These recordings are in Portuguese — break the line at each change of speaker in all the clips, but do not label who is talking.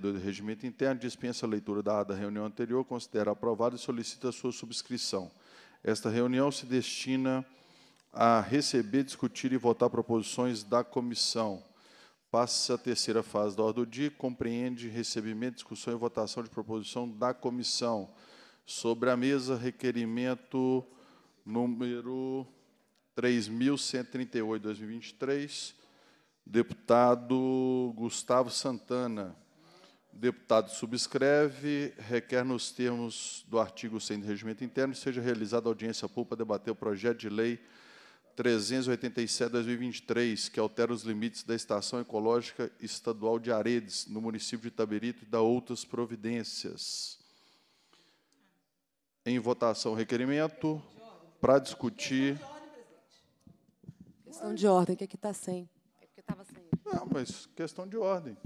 do Regimento Interno dispensa a leitura da, da reunião anterior, considera aprovada e solicita a sua subscrição. Esta reunião se destina a receber, discutir e votar proposições da comissão. Passa a terceira fase da ordem do dia, compreende recebimento, discussão e votação de proposição da comissão. Sobre a mesa, requerimento número 3.138, 2023, deputado Gustavo Santana deputado subscreve, requer nos termos do artigo 100 do Regimento Interno seja realizada audiência pública para debater o projeto de lei 387/2023, que altera os limites da Estação Ecológica Estadual de Aredes, no município de Itaberito, e da outras providências. Em votação, requerimento para discutir.
Questão de ordem, que aqui é está sem. É porque estava
sem. Não, mas questão de ordem.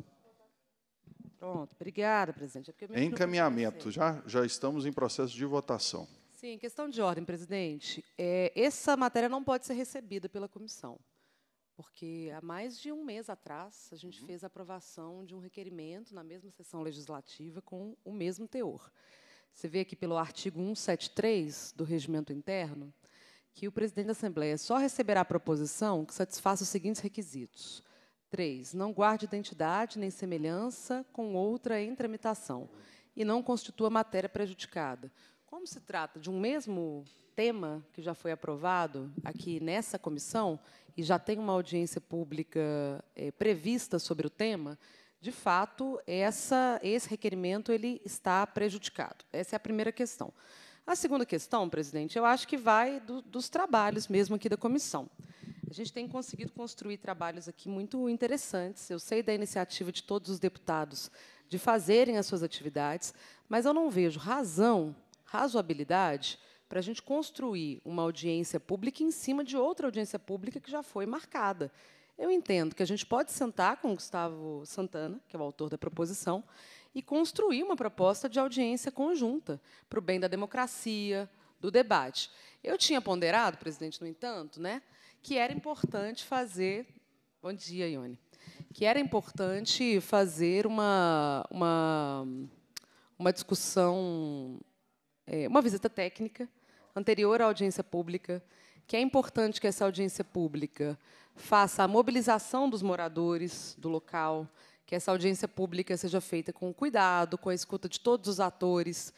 Pronto, obrigada, presidente. É Encaminhamento, já,
já estamos em processo de votação.
Sim, questão de ordem, presidente. É, essa matéria não pode ser recebida pela comissão, porque há mais de um mês atrás a gente uhum. fez a aprovação de um requerimento na mesma sessão legislativa com o mesmo teor. Você vê aqui pelo artigo 173 do Regimento Interno que o presidente da Assembleia só receberá a proposição que satisfaça os seguintes requisitos. 3. Não guarde identidade nem semelhança com outra em tramitação e não constitua matéria prejudicada. Como se trata de um mesmo tema que já foi aprovado aqui nessa comissão e já tem uma audiência pública é, prevista sobre o tema, de fato, essa, esse requerimento ele está prejudicado. Essa é a primeira questão. A segunda questão, presidente, eu acho que vai do, dos trabalhos mesmo aqui da comissão. A gente tem conseguido construir trabalhos aqui muito interessantes. Eu sei da iniciativa de todos os deputados de fazerem as suas atividades, mas eu não vejo razão, razoabilidade, para a gente construir uma audiência pública em cima de outra audiência pública que já foi marcada. Eu entendo que a gente pode sentar com o Gustavo Santana, que é o autor da proposição, e construir uma proposta de audiência conjunta para o bem da democracia, do debate. Eu tinha ponderado, presidente, no entanto, né, que era importante fazer. Bom dia, Ione. Que era importante fazer uma, uma, uma discussão, é, uma visita técnica anterior à audiência pública, que é importante que essa audiência pública faça a mobilização dos moradores do local, que essa audiência pública seja feita com cuidado, com a escuta de todos os atores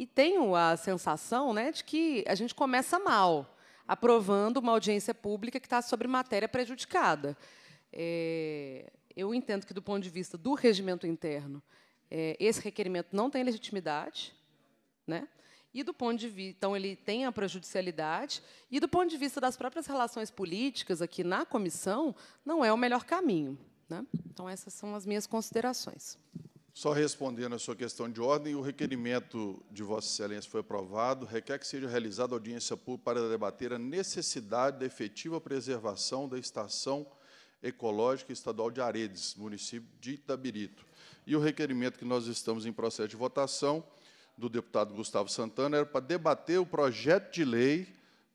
e tenho a sensação né, de que a gente começa mal, aprovando uma audiência pública que está sobre matéria prejudicada. É, eu entendo que, do ponto de vista do regimento interno, é, esse requerimento não tem legitimidade, né? e do ponto de vista, então ele tem a prejudicialidade, e do ponto de vista das próprias relações políticas aqui na comissão, não é o melhor caminho. Né? Então, essas são as minhas considerações.
Só respondendo a sua questão de ordem, o requerimento de Vossa Excelência foi aprovado. Requer que seja realizada audiência pública para debater a necessidade da efetiva preservação da estação ecológica estadual de Aredes, município de Itabirito. E o requerimento que nós estamos em processo de votação do deputado Gustavo Santana era para debater o projeto de lei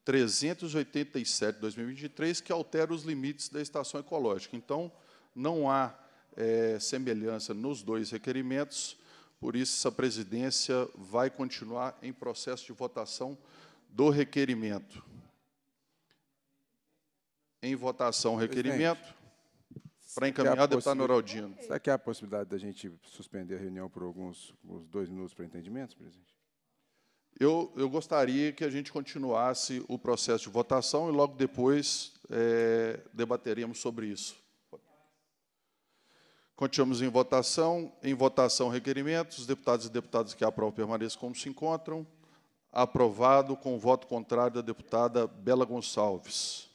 387 de 2023 que altera os limites da estação ecológica. Então, não há é, semelhança nos dois requerimentos, por isso, essa presidência vai continuar em processo de votação do requerimento. Em votação, requerimento. para encaminhar, deputado Noraldino. Será que há a possibilidade da gente suspender a reunião por alguns, alguns dois minutos para entendimentos, presidente? Eu, eu, gostaria que a gente continuasse o processo de votação e logo depois é, debateríamos sobre isso. Continuamos em votação. Em votação, requerimentos. Os deputados e deputadas que aprovam permaneçam como se encontram. Aprovado com o voto contrário da deputada Bela Gonçalves.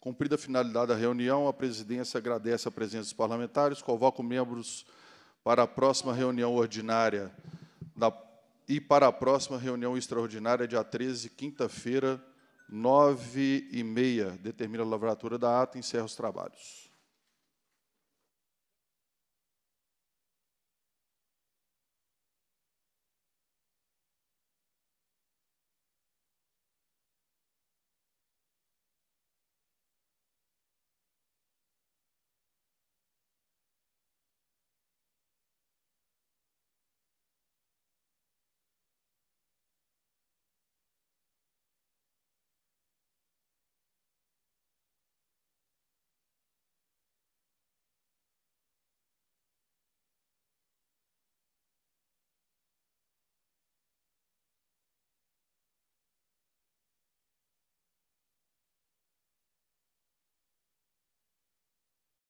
Cumprida a finalidade da reunião, a presidência agradece a presença dos parlamentares, convoca os membros para a próxima reunião ordinária da, e para a próxima reunião extraordinária, dia 13, quinta-feira, nove e meia. Determina a lavratura da ata e encerra os trabalhos.